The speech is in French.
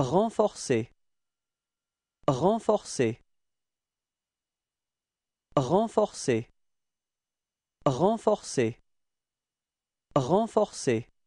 Renforcer. Renforcer. Renforcer. Renforcer. Renforcer.